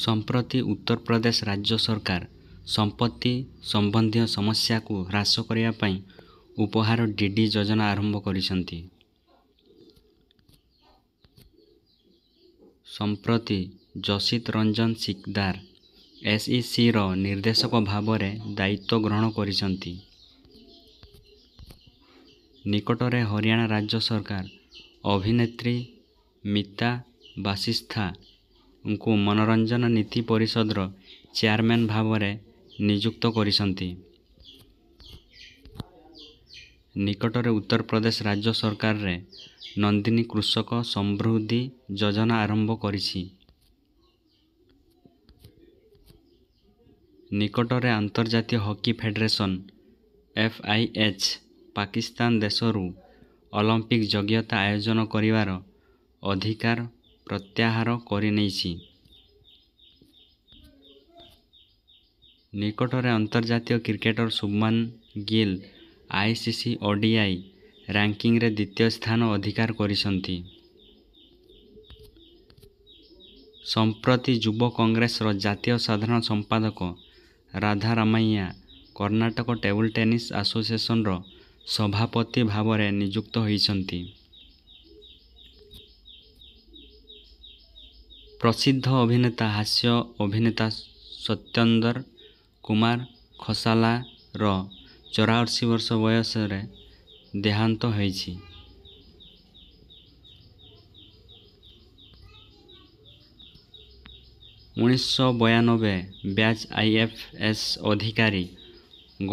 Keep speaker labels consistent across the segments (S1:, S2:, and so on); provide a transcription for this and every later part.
S1: ସମ୍ପ୍ରତି ଉତ୍ତରପ୍ରଦେଶ ରାଜ୍ୟ ସରକାର ସମ୍ପତ୍ତି ସମ୍ବନ୍ଧୀୟ ସମସ୍ୟାକୁ ହ୍ରାସ କରିବା ପାଇଁ ଉପହାର ଡି ଡି ଯୋଜନା ଆରମ୍ଭ କରିଛନ୍ତି ସମ୍ପ୍ରତି ଜସିତ ରଞ୍ଜନ ସିକଦାର ସିର ନିର୍ଦ୍ଦେଶକ ଭାବରେ ଦାୟିତ୍ୱ ଗ୍ରହଣ କରିଛନ୍ତି ନିକଟରେ ହରିୟାଣା ରାଜ୍ୟ ସରକାର ଅଭିନେତ୍ରୀ ମିତା ବାସିସ୍ଥା ଙ୍କୁ ମନୋରଞ୍ଜନ ନୀତି ପରିଷଦର ଚେୟାରମ୍ୟାନ୍ ଭାବରେ ନିଯୁକ୍ତ କରିଛନ୍ତି ନିକଟରେ ଉତ୍ତରପ୍ରଦେଶ ରାଜ୍ୟ ସରକାରରେ ନନ୍ଦିନୀ କୃଷକ ସମୃଦ୍ଧି ଯୋଜନା ଆରମ୍ଭ କରିଛି ନିକଟରେ ଆନ୍ତର୍ଜାତୀୟ hockey federation F I H Pakistan ଦେଶରୁ ଅଲମ୍ପିକ୍ ଯୋଗ୍ୟତା ଆୟୋଜନ କରିବାର ଅଧିକାର ପ୍ରତ୍ୟାହାର କରିନେଇଛି ନିକଟରେ ଅନ୍ତର୍ଜାତୀୟ cricketer Shubman Gill I C ICC ODI ରାଙ୍କିଂରେ ଦ୍ୱିତୀୟ ସ୍ଥାନ ଅଧିକାର କରିଛନ୍ତି ସମ୍ପ୍ରତି ଯୁବ କଂଗ୍ରେସର ଜାତୀୟ ସାଧାରଣ ସମ୍ପାଦକ ରାଧା ରାମାୟା କର୍ଣ୍ଣାଟକ ଟେବୁଲ୍ ଟେନିସ୍ ଆସୋସିଏସନ୍ର ସଭାପତି ଭାବରେ ନିଯୁକ୍ତ ହୋଇଛନ୍ତି প্ৰসিদ্ধ অভিনেতা হাস্য অভিনেতা সত্যন্দৰ কুমাৰ খচালাৰ চৌৰাশী বৰ্ষ বয়সৰে দেহান্ত হৈছে ঊনৈছশ বয়ানব্বে বেজ আই এফ এছ অধিকাৰী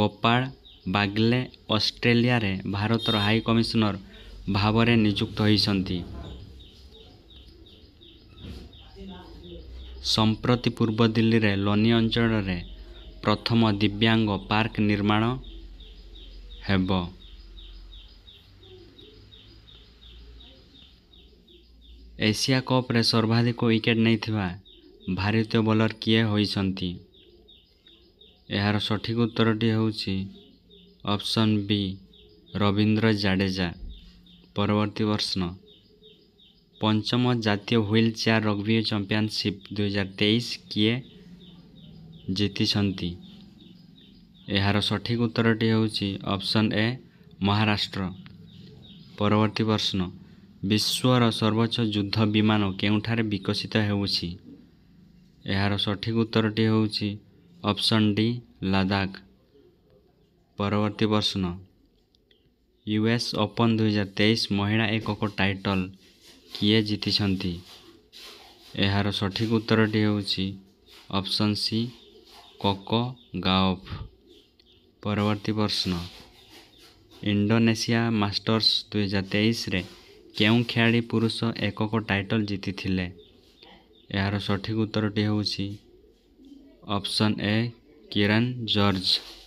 S1: গোপাল বাগলে অষ্ট্ৰেলিয়াৰে ভাৰতৰ হাই কমিশ্যনৰ ভাৱেৰে নিযুক্ত হৈছে ସମ୍ପ୍ରତି ପୂର୍ବ ଦିଲ୍ଲୀରେ ଲୋନି ଅଞ୍ଚଳରେ ପ୍ରଥମ ଦିବ୍ୟାଙ୍ଗ ପାର୍କ ନିର୍ମାଣ ହେବ ଏସିଆ କପ୍ରେ ସର୍ବାଧିକ ୱିକେଟ୍ ନେଇଥିବା ଭାରତୀୟ ବୋଲର କିଏ ହୋଇଛନ୍ତି ଏହାର ସଠିକ ଉତ୍ତରଟି ହେଉଛି ଅପସନ୍ ବି ରବୀନ୍ଦ୍ର ଜାଡ଼େଜା ପରବର୍ତ୍ତୀ ପ୍ରଶ୍ନ ପଞ୍ଚମ ଜାତୀୟ ହ୍ୱିଲ୍ ଚେୟାର ରଗ୍ବି ଚମ୍ପିଅନସିପ୍ ଦୁଇହଜାର ତେଇଶ କିଏ ଜିତିଛନ୍ତି ଏହାର ସଠିକ୍ ଉତ୍ତରଟି ହେଉଛି ଅପସନ୍ ଏ ମହାରାଷ୍ଟ୍ର ପରବର୍ତ୍ତୀ ପ୍ରଶ୍ନ ବିଶ୍ୱର ସର୍ବୋଚ୍ଚ ଯୁଦ୍ଧ ବିମାନ କେଉଁଠାରେ ବିକଶିତ ହେଉଛି ଏହାର ସଠିକ୍ ଉତ୍ତରଟି ହେଉଛି ଅପସନ୍ ଡି ଲଦାଖ ପରବର୍ତ୍ତୀ ପ୍ରଶ୍ନ ୟୁଏସ୍ ଓପନ୍ ଦୁଇହଜାର ତେଇଶ ମହିଳା ଏକକ ଟାଇଟଲ୍ କିଏ ଜିତିଛନ୍ତି ଏହାର ସଠିକ୍ ଉତ୍ତରଟି ହେଉଛି ଅପସନ୍ ସି କୋକୋ ଗାଓଫ ପରବର୍ତ୍ତୀ ପ୍ରଶ୍ନ ଇଣ୍ଡୋନେସିଆ ମାଷ୍ଟର୍ସ ଦୁଇହଜାର ତେଇଶରେ କେଉଁ ଖେଳାଳି ପୁରୁଷ ଏକକ ଟାଇଟଲ୍ ଜିତିଥିଲେ ଏହାର ସଠିକ୍ ଉତ୍ତରଟି ହେଉଛି ଅପସନ୍ ଏ କିରଣ ଜର୍ଜ